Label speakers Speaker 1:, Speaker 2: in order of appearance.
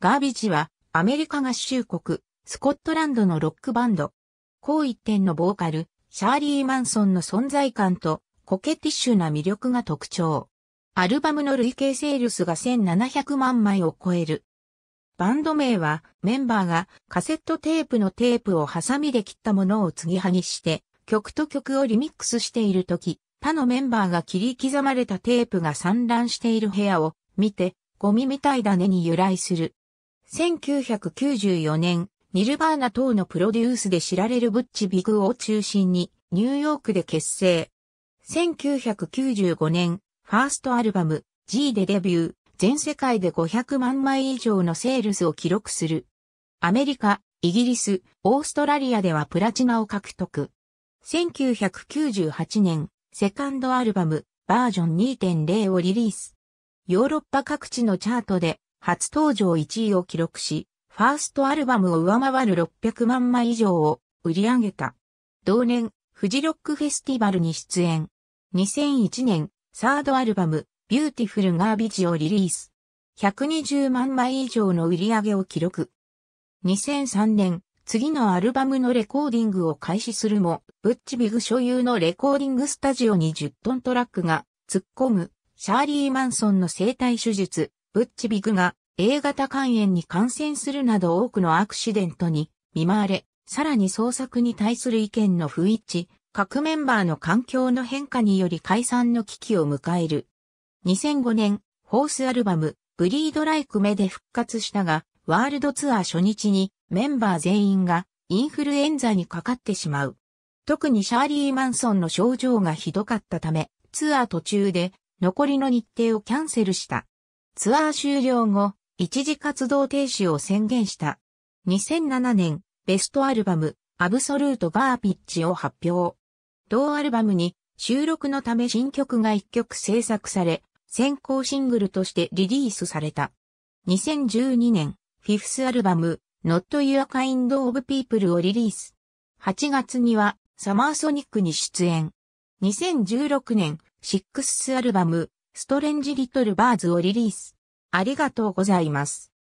Speaker 1: ガービジはアメリカ合衆国、スコットランドのロックバンド。高一点のボーカル、シャーリー・マンソンの存在感とコケティッシュな魅力が特徴。アルバムの累計セールスが1700万枚を超える。バンド名はメンバーがカセットテープのテープをハサミで切ったものを継ぎはぎして曲と曲をリミックスしている時、他のメンバーが切り刻まれたテープが散乱している部屋を見てゴミみたいだねに由来する。1994年、ニルバーナ等のプロデュースで知られるブッチビグを中心に、ニューヨークで結成。1995年、ファーストアルバム、G でデビュー、全世界で500万枚以上のセールスを記録する。アメリカ、イギリス、オーストラリアではプラチナを獲得。1998年、セカンドアルバム、バージョン2.0をリリース。ヨーロッパ各地のチャートで初登場1位を記録し、ファーストアルバムを上回る600万枚以上を売り上げた。同年、フジロックフェスティバルに出演。2001年、サードアルバム、ビューティフルガービジをリリース。120万枚以上の売り上げを記録。2003年、次のアルバムのレコーディングを開始するも、ブッチビグ所有のレコーディングスタジオに10トントラックが突っ込む、シャーリー・マンソンの生体手術、ブッチビグが A 型肝炎に感染するなど多くのアクシデントに見舞われ、さらに捜索に対する意見の不一致、各メンバーの環境の変化により解散の危機を迎える。2005年、ホースアルバム、ブリードライク目で復活したが、ワールドツアー初日にメンバー全員がインフルエンザにかかってしまう。特にシャーリー・マンソンの症状がひどかったため、ツアー途中で残りの日程をキャンセルした。ツアー終了後、一時活動停止を宣言した。2007年、ベストアルバム、アブソルート・バーピッチを発表。同アルバムに収録のため新曲が1曲制作され、先行シングルとしてリリースされた。2012年、フィフスアルバム、Not Your Kind of People をリリース。8月には、サマーソニックに出演。2016年、シックスアルバム、ストレンジリトルバーズをリリース。ありがとうございます。